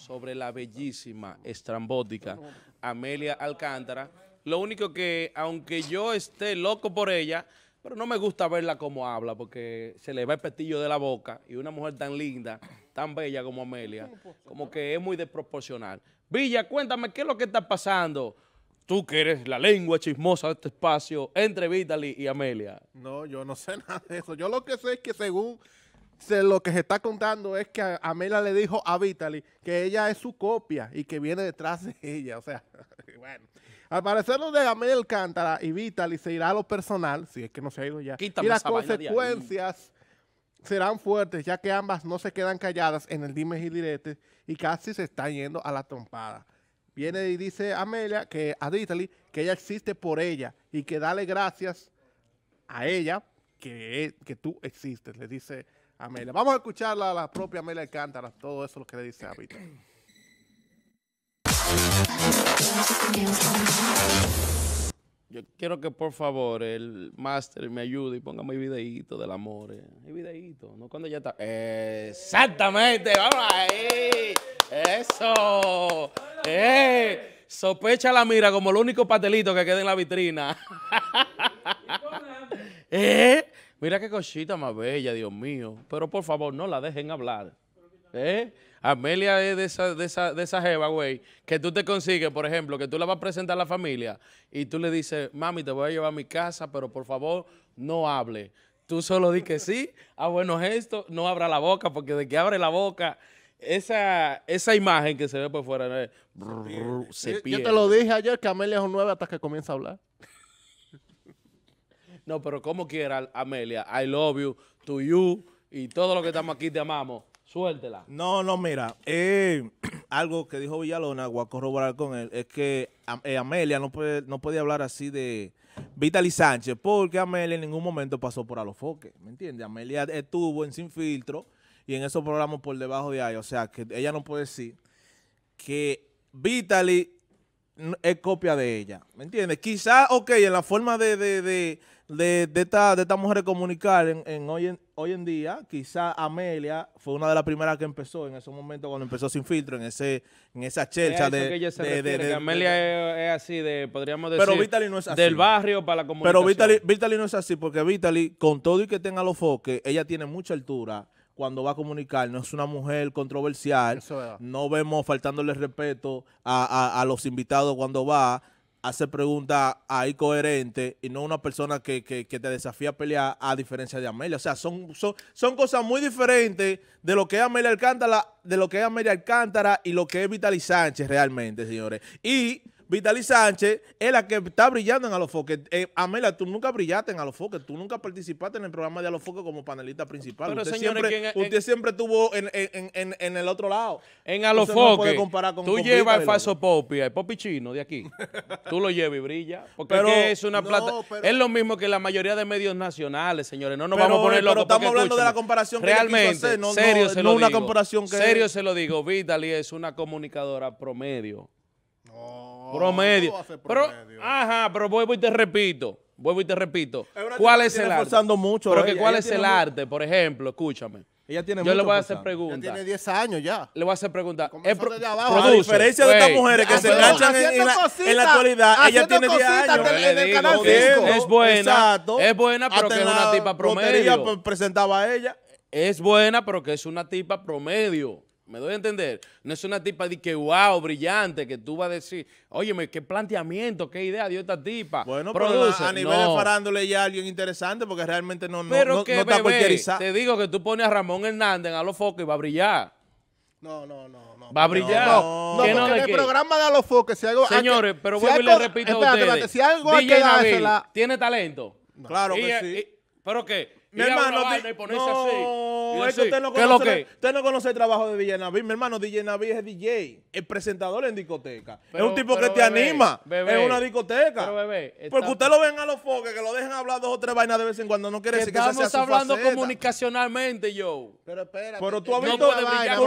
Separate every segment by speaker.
Speaker 1: sobre la bellísima, estrambótica Amelia Alcántara. Lo único que, aunque yo esté loco por ella, pero no me gusta verla como habla, porque se le va el petillo de la boca y una mujer tan linda, tan bella como Amelia, como que es muy desproporcional. Villa, cuéntame, ¿qué es lo que está pasando? Tú que eres la lengua chismosa de este espacio, entre Vitaly y Amelia.
Speaker 2: No, yo no sé nada de eso. Yo lo que sé es que según lo que se está contando es que Amela le dijo a Vitaly que ella es su copia y que viene detrás de ella. O sea, bueno. Al parecer lo de Amel Cántara y Vitaly se irá a lo personal, si es que no se ha ido ya. y las consecuencias serán fuertes, ya que ambas no se quedan calladas en el dime y direte y casi se están yendo a la trompada. Viene y dice Amelia que a Vitaly que ella existe por ella y que dale gracias a ella que, que tú existes, le dice Amelia. Vamos a escuchar a la propia Amelia Alcántara, todo eso lo que le dice a Vita.
Speaker 1: Yo quiero que por favor el máster me ayude y ponga mi videíto del amor. Eh. Mi videíto, no cuando ya está. Exactamente, vamos ahí. Eso. Eh. Sospecha la mira como el único pastelito que queda en la vitrina. ¿Eh? Mira qué cosita más bella, Dios mío. Pero por favor, no la dejen hablar. ¿Eh? Amelia es de esa, de esa, de esa jeva, güey, que tú te consigues, por ejemplo, que tú la vas a presentar a la familia y tú le dices, mami, te voy a llevar a mi casa, pero por favor, no hable. Tú solo di que sí, a ah, bueno, gestos, no abra la boca, porque de que abre la boca, esa, esa imagen que se ve por fuera, eh, se pierde. Yo te lo
Speaker 2: dije ayer, que Amelia es un hasta que comienza a hablar.
Speaker 1: No, pero como quiera, Amelia, I love you, to you y todo lo que estamos aquí te amamos. Suéltela.
Speaker 3: No, no, mira,
Speaker 1: eh,
Speaker 3: algo que dijo Villalona, voy a corroborar con él, es que eh, Amelia no puede, no hablar así de Vitaly Sánchez, porque Amelia en ningún momento pasó por alofoque, ¿me entiendes? Amelia estuvo en Sin Filtro y en esos programas por debajo de ahí, o sea, que ella no puede decir que Vitaly es copia de ella. ¿Me entiendes? Quizá, ok, en la forma de, de, de, de, de de esta mujeres comunicar en, en, hoy en hoy en día, quizá Amelia fue una de las primeras que empezó en ese momento cuando empezó Sin Filtro, en ese en esa chelcha de, de, de,
Speaker 1: Amelia es, así, de podríamos decir. Pero Vitali no es así. Del barrio para la comunicación. Pero Vitali,
Speaker 3: Vitali no es así, porque Vitaly con todo y que tenga los foques, ella tiene mucha altura cuando va a comunicar, no es una mujer controversial, no vemos faltándole respeto a, los invitados cuando va, a hacer preguntas ahí coherentes y no una persona que, te desafía a pelear a diferencia de Amelia. O sea, son, son, cosas muy diferentes de lo que es Amelia Alcántara, de lo que es Alcántara y lo que es Vitali Sánchez realmente, señores. Y Vitali Sánchez es la que está brillando en Alofoque. Eh, Amela, tú nunca brillaste en Alofoque, tú nunca participaste en el programa de Alofoque como panelista principal. Pero usted, señores, siempre, en, estuvo en, el otro lado.
Speaker 1: En Alofoque, no con, tú llevas el falso Popi, el Popi chino de aquí. tú lo llevas y brilla. Porque es una plata. es lo mismo que la mayoría de medios nacionales, señores. No nos vamos a poner locos. Pero estamos hablando de la comparación realmente, que No, serio una comparación que... Serio se lo digo. Vitaly es una comunicadora promedio promedio. Pero, ajá, pero vuelvo y te repito. Vuelvo y te repito. ¿Cuál es el arte? mucho. Pero que eh, cuál es el arte, por ejemplo, escúchame. Ella tiene Yo le voy a hacer preguntas. Ella tiene 10 años ya. Le voy a hacer preguntas. A diferencia de estas mujeres que ah, se enganchan en, la, actualidad, ella tiene 10 años. En el canal Es buena, es buena, pero que es una tipa promedio. presentaba ella. Es buena, pero que es una tipa promedio. Me doy a entender. No es una tipa de que, wow, brillante, que tú vas a decir, oye, qué planteamiento, qué idea dio esta tipa. Bueno, pero a, nivel de farándole ya alguien interesante, porque realmente no, no, no, que, está bebé, Te digo que tú pones a Ramón Hernández a los y va a brillar. No, no, no, no. Va a brillar. No, no, no porque en el programa
Speaker 2: de los si algo. Señores, que, pero vuelvo y le repito espérate, a ustedes. Espérate, si algo DJ Nabil,
Speaker 1: tiene talento. Claro que sí. pero qué? mi hermano. no, es que usted no,
Speaker 3: conoce, no el trabajo de Villanaví. Mi hermano, DJ es DJ, el presentador en discoteca. es un tipo que te anima Es una discoteca.
Speaker 1: Porque usted lo ven
Speaker 3: a los foques, que lo dejan hablar dos o tres vainas de vez en cuando. No quiere decir que, Estamos hablando
Speaker 1: comunicacionalmente, yo. Pero espérate. Pero tú has no tú lo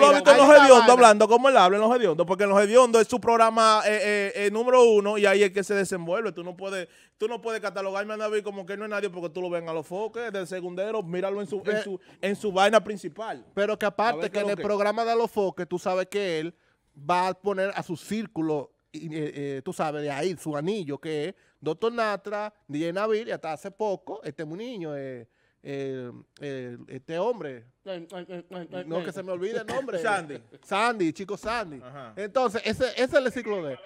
Speaker 1: has visto los hablando
Speaker 3: como él habla en los hediondos. Porque en los hediondos es su programa eh, eh, eh, número uno y ahí es que se desenvuelve. Tú no puedes, tú no puedes catalogarme a Naví como que no es nadie porque tú lo ven a los foques del segundo míralo en
Speaker 2: su, en eh, su, en su vaina principal. Pero que aparte que en el programa de los Foques, tú sabes que él va a poner a su círculo, y eh, eh, tú sabes, de ahí, su anillo, que es Doctor Natra, DJ Navir, y hasta hace poco, este niño, este hombre.
Speaker 1: no, que se me olvide el nombre. Sandy. Sandy,
Speaker 2: chico Sandy. Entonces, ese, es el ciclo de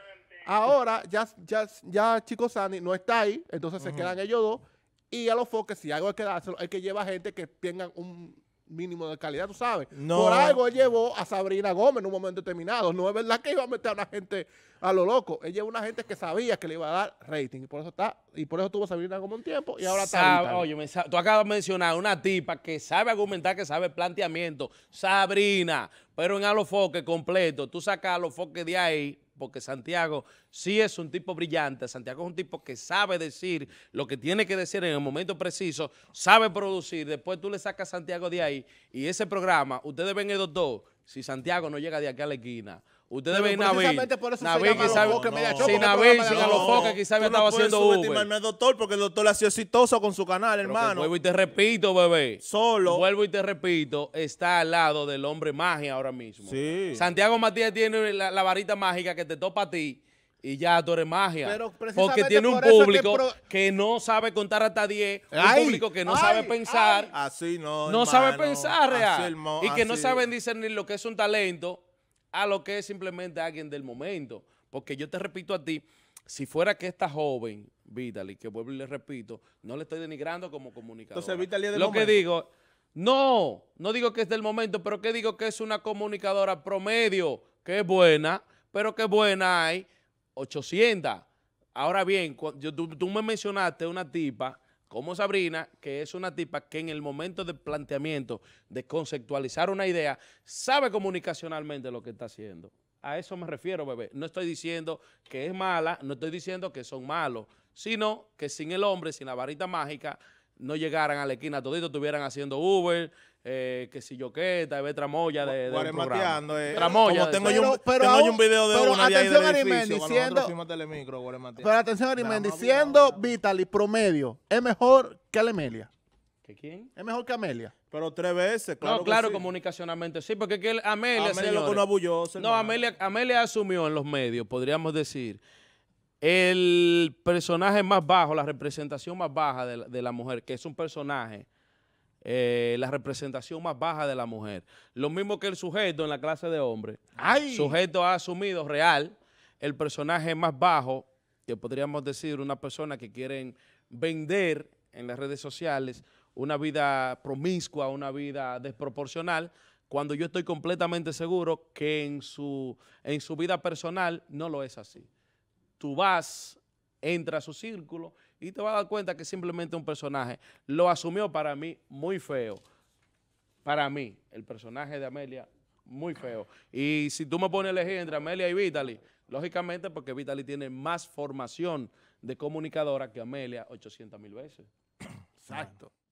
Speaker 2: Ahora, ya, ya, ya Chico Sandy no está ahí, entonces se quedan ellos dos y a los foques, si algo hay que dárselo, que lleva gente que tenga un mínimo de calidad, tú sabes. Por algo él llevó a Sabrina Gómez en un momento determinado. No es verdad que iba a meter a una gente a lo loco. Él llevó a una gente que sabía que le iba a dar rating. Y por eso está, y por eso tuvo Sabrina Gómez un tiempo y ahora está. Oye,
Speaker 1: tú acabas de mencionar una tipa que sabe argumentar, que sabe planteamiento. Sabrina, pero en A Foque completo, tú sacas a foques de ahí porque Santiago sí es un tipo brillante, Santiago es un tipo que sabe decir lo que tiene que decir en el momento preciso, sabe producir, después tú le sacas a Santiago de ahí y ese programa, ustedes ven el doctor, si Santiago no llega de aquí a la esquina, Ustedes ven a Por eso Naví quizás. Si Nabil, Sin quizás me estaba haciendo Uber. es
Speaker 3: doctor porque el doctor ha sido exitoso con su canal, hermano. Vuelvo y
Speaker 1: te repito, bebé. Solo. Vuelvo y te repito, está al lado del hombre magia ahora mismo. Sí. Santiago Matías tiene la, varita mágica que te topa a ti y ya tú eres magia. porque tiene un público que, no sabe contar hasta 10, un público que no sabe pensar. Así no. No sabe pensar real. y que no saben discernir lo que es un talento a lo que es simplemente alguien del momento. Porque yo te repito a ti, si fuera que esta joven, Vitaly, que vuelvo y le repito, no le estoy denigrando como comunicadora. Entonces, Vitaly es del Lo que digo, no, no digo que es del momento, pero que digo que es una comunicadora promedio, que es buena, pero que buena hay 800. Ahora bien, tú, tú me mencionaste una tipa como Sabrina, que es una tipa que en el momento de planteamiento, de conceptualizar una idea, sabe comunicacionalmente lo que está haciendo. A eso me refiero, bebé. No estoy diciendo que es mala, no estoy diciendo que son malos, sino que sin el hombre, sin la varita mágica, no llegaran a la esquina todito, estuvieran haciendo Uber, eh, que si yo qué, tal vez tramoya de, eh, Tramoya. Como tengo, pero, yo, un, pero, un video de pero, atención a diciendo,
Speaker 2: Pero atención Arimendi, diciendo Vitali promedio, es mejor que Alemelia.
Speaker 1: ¿Que quién? Es mejor que Amelia. Pero tres veces, claro. No, claro, que sí. comunicacionalmente sí, porque que Amelia. Amelia No, Amelia, Amelia asumió en los medios, podríamos decir, el personaje más bajo, la representación más baja de la, mujer, que es un personaje, eh, la representación más baja de la mujer. Lo mismo que el sujeto en la clase de hombre. Sujeto ha asumido real el personaje más bajo, que podríamos decir una persona que quieren vender en las redes sociales una vida promiscua, una vida desproporcional, cuando yo estoy completamente seguro que en su, en su vida personal no lo es así tú vas, entra a su círculo y te vas a dar cuenta que simplemente un personaje lo asumió para mí muy feo. Para mí, el personaje de Amelia, muy feo. Y si tú me pones a elegir entre Amelia y Vitaly, lógicamente porque Vitaly tiene más formación de comunicadora que Amelia 800 mil veces. Exacto.